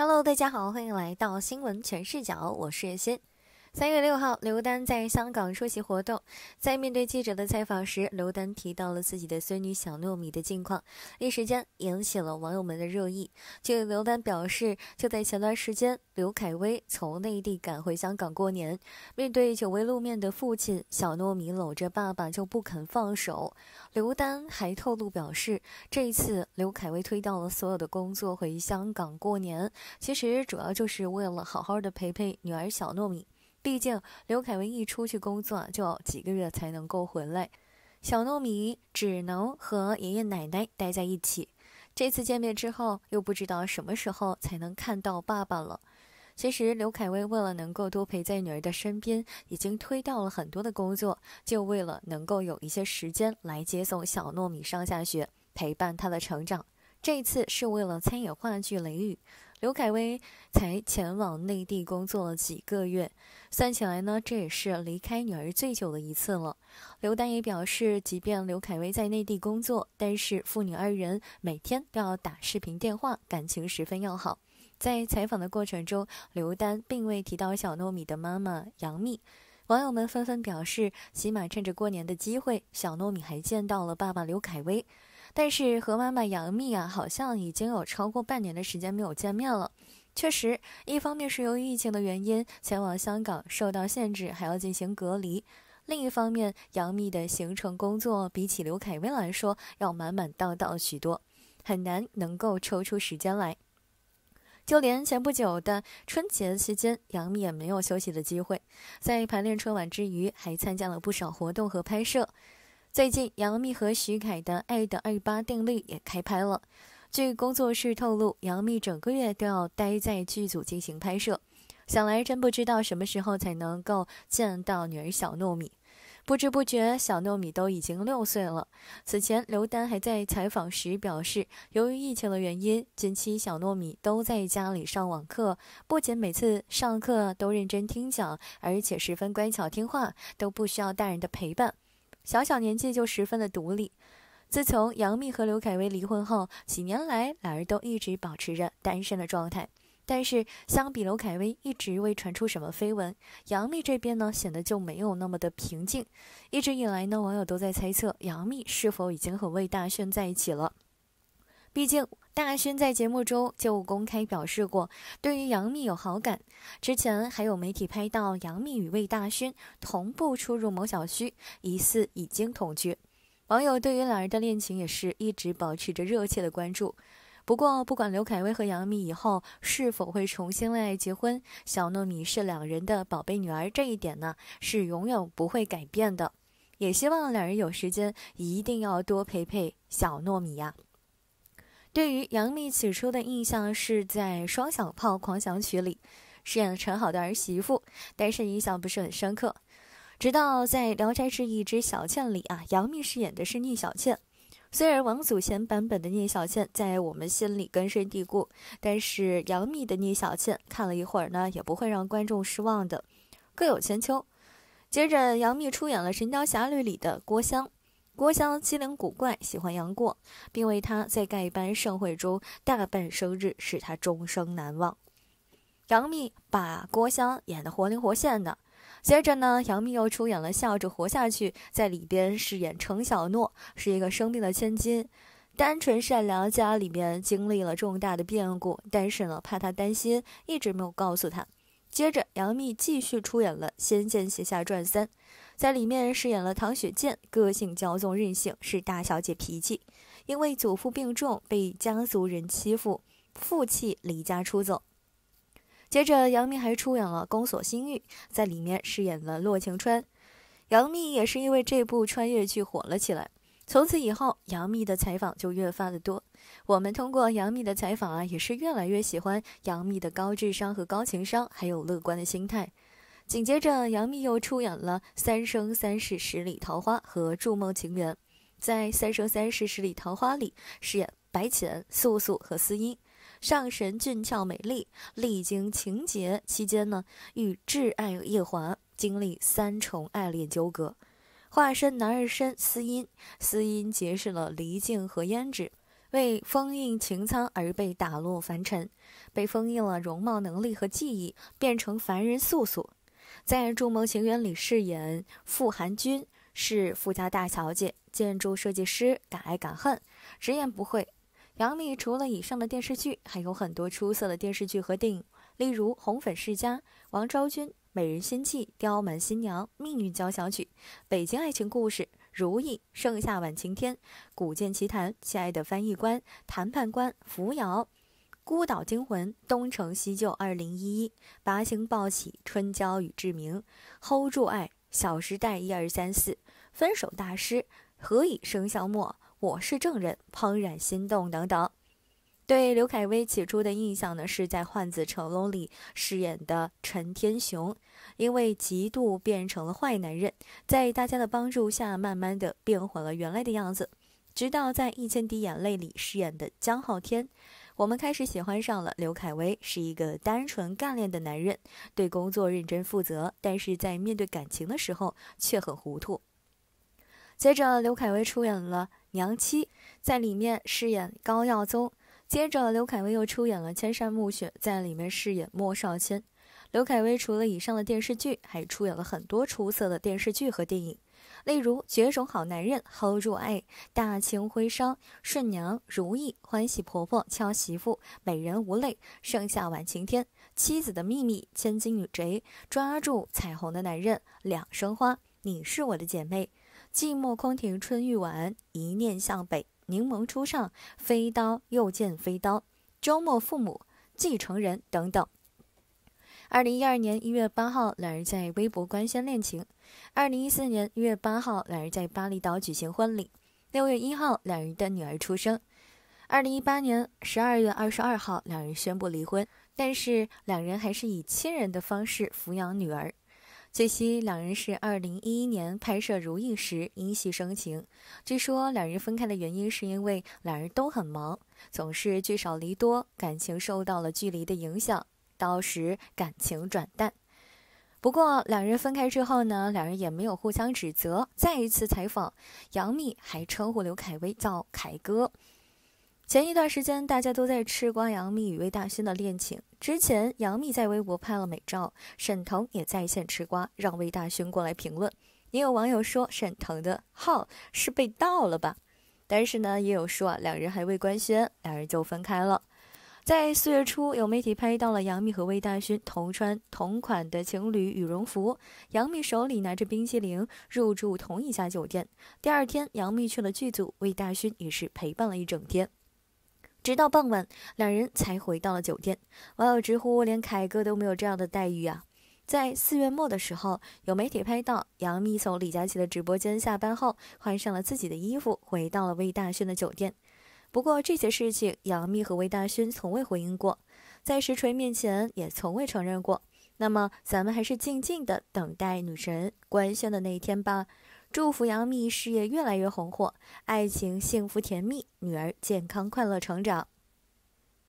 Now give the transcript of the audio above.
Hello，大家好，欢迎来到新闻全视角，我是叶欣。三月六号，刘丹在香港出席活动。在面对记者的采访时，刘丹提到了自己的孙女小糯米的近况，一时间引起了网友们的热议。据刘丹表示，就在前段时间，刘恺威从内地赶回香港过年。面对久未露面的父亲，小糯米搂着爸爸就不肯放手。刘丹还透露表示，这一次刘恺威推掉了所有的工作回香港过年，其实主要就是为了好好的陪陪女儿小糯米。毕竟刘恺威一出去工作就几个月才能够回来，小糯米只能和爷爷奶奶待在一起。这次见面之后，又不知道什么时候才能看到爸爸了。其实刘恺威为了能够多陪在女儿的身边，已经推掉了很多的工作，就为了能够有一些时间来接送小糯米上下学，陪伴她的成长。这次是为了参演话剧《雷雨》。刘恺威才前往内地工作了几个月，算起来呢，这也是离开女儿最久的一次了。刘丹也表示，即便刘恺威在内地工作，但是父女二人每天都要打视频电话，感情十分要好。在采访的过程中，刘丹并未提到小糯米的妈妈杨幂，网友们纷纷表示，起码趁着过年的机会，小糯米还见到了爸爸刘恺威。但是和妈妈杨幂啊，好像已经有超过半年的时间没有见面了。确实，一方面是由于疫情的原因，前往香港受到限制，还要进行隔离；另一方面，杨幂的行程工作比起刘恺威来说要满满当当许多，很难能够抽出时间来。就连前不久的春节期间，杨幂也没有休息的机会，在排练春晚之余，还参加了不少活动和拍摄。最近，杨幂和许凯的《爱的二八定律》也开拍了。据工作室透露，杨幂整个月都要待在剧组进行拍摄，想来真不知道什么时候才能够见到女儿小糯米。不知不觉，小糯米都已经六岁了。此前，刘丹还在采访时表示，由于疫情的原因，近期小糯米都在家里上网课，不仅每次上课都认真听讲，而且十分乖巧听话，都不需要大人的陪伴。小小年纪就十分的独立。自从杨幂和刘恺威离婚后，几年来俩人都一直保持着单身的状态。但是相比刘恺威一直未传出什么绯闻，杨幂这边呢显得就没有那么的平静。一直以来呢，网友都在猜测杨幂是否已经和魏大勋在一起了。毕竟，大勋在节目中就公开表示过对于杨幂有好感。之前还有媒体拍到杨幂与魏大勋同步出入某小区，疑似已经同居。网友对于两人的恋情也是一直保持着热切的关注。不过，不管刘恺威和杨幂以后是否会重新为爱结婚，小糯米是两人的宝贝女儿这一点呢，是永远不会改变的。也希望两人有时间一定要多陪陪小糯米呀。对于杨幂起初的印象是在《双响炮狂想曲》里饰演陈好的儿媳妇，但是印象不是很深刻。直到在《聊斋志异之小倩》里啊，杨幂饰演的是聂小倩。虽然王祖贤版本的聂小倩在我们心里根深蒂固，但是杨幂的聂小倩看了一会儿呢，也不会让观众失望的，各有千秋。接着，杨幂出演了《神雕侠侣》里的郭襄。郭襄机灵古怪，喜欢杨过，并为他在丐帮盛会中大办生日，使他终生难忘。杨幂把郭襄演得活灵活现的。接着呢，杨幂又出演了《笑着活下去》，在里边饰演程小诺，是一个生病的千金，单纯善良，家里面经历了重大的变故，但是呢，怕她担心，一直没有告诉她。接着，杨幂继续出演了《仙剑奇侠传三》。在里面饰演了唐雪见，个性骄纵任性，是大小姐脾气。因为祖父病重，被家族人欺负，负气离家出走。接着，杨幂还出演了《宫锁心玉》，在里面饰演了洛晴川。杨幂也是因为这部穿越剧火了起来，从此以后，杨幂的采访就越发的多。我们通过杨幂的采访啊，也是越来越喜欢杨幂的高智商和高情商，还有乐观的心态。紧接着，杨幂又出演了《三生三世十里桃花》和《筑梦情缘》。在《三生三世十里桃花》里，饰演白浅、素素和司音。上神俊俏美丽，历经情劫期间呢，与挚爱夜华经历三重爱恋纠葛，化身男儿身。司音，司音结识了离境和胭脂，为封印情苍而被打落凡尘，被封印了容貌、能力和记忆，变成凡人素素。在《珠梦情缘》里饰演傅寒君，是富家大小姐，建筑设计师，敢爱敢恨，直言不讳。杨幂除了以上的电视剧，还有很多出色的电视剧和电影，例如《红粉世家》《王昭君》《美人心计》《刁蛮新娘》《命运交响曲》《北京爱情故事》《如意》《盛夏晚晴天》《古剑奇谭》《亲爱的翻译官》《谈判官》《扶摇》。孤岛惊魂、东成西就、二零一一、拔星报起、春娇与志明、hold 住爱、小时代一二三四、分手大师、何以笙箫默、我是证人、怦然心动等等。对刘恺威起初的印象呢，是在《换子成龙》里饰演的陈天雄，因为极度变成了坏男人，在大家的帮助下，慢慢的变回了原来的样子，直到在《一千滴眼泪》里饰演的江浩天。我们开始喜欢上了刘恺威，是一个单纯干练的男人，对工作认真负责，但是在面对感情的时候却很糊涂。接着，刘恺威出演了《娘妻》，在里面饰演高耀宗。接着，刘恺威又出演了《千山暮雪》，在里面饰演莫少谦。刘恺威除了以上的电视剧，还出演了很多出色的电视剧和电影。例如，《绝种好男人》hold 住爱，《大清徽商》顺娘如意，《欢喜婆婆》敲媳妇，《美人无泪》盛夏晚晴天，《妻子的秘密》千金女贼，《抓住彩虹的男人》两生花，《你是我的姐妹》寂寞空庭春欲晚，《一念向北》柠檬初上，《飞刀》又见飞刀，《周末父母》继承人等等。二零一二年一月八号，两人在微博官宣恋情。二零一四年一月八号，两人在巴厘岛举行婚礼。六月一号，两人的女儿出生。二零一八年十二月二十二号，两人宣布离婚。但是两人还是以亲人的方式抚养女儿。据悉，两人是二零一一年拍摄《如意》时因戏生情。据说两人分开的原因是因为两人都很忙，总是聚少离多，感情受到了距离的影响，到时感情转淡。不过，两人分开之后呢，两人也没有互相指责。再一次采访，杨幂还称呼刘恺威叫“凯哥”。前一段时间，大家都在吃瓜杨幂与魏大勋的恋情。之前，杨幂在微博拍了美照，沈腾也在线吃瓜，让魏大勋过来评论。也有网友说沈腾的号是被盗了吧？但是呢，也有说啊，两人还未官宣，两人就分开了。在四月初，有媒体拍到了杨幂和魏大勋同穿同款的情侣羽绒服，杨幂手里拿着冰淇淋，入住同一家酒店。第二天，杨幂去了剧组，魏大勋也是陪伴了一整天，直到傍晚，两人才回到了酒店。网友直呼，连凯哥都没有这样的待遇啊！在四月末的时候，有媒体拍到杨幂从李佳琦的直播间下班后，换上了自己的衣服，回到了魏大勋的酒店。不过这些事情，杨幂和魏大勋从未回应过，在实锤面前也从未承认过。那么，咱们还是静静的等待女神官宣的那一天吧。祝福杨幂事业越来越红火，爱情幸福甜蜜，女儿健康快乐成长。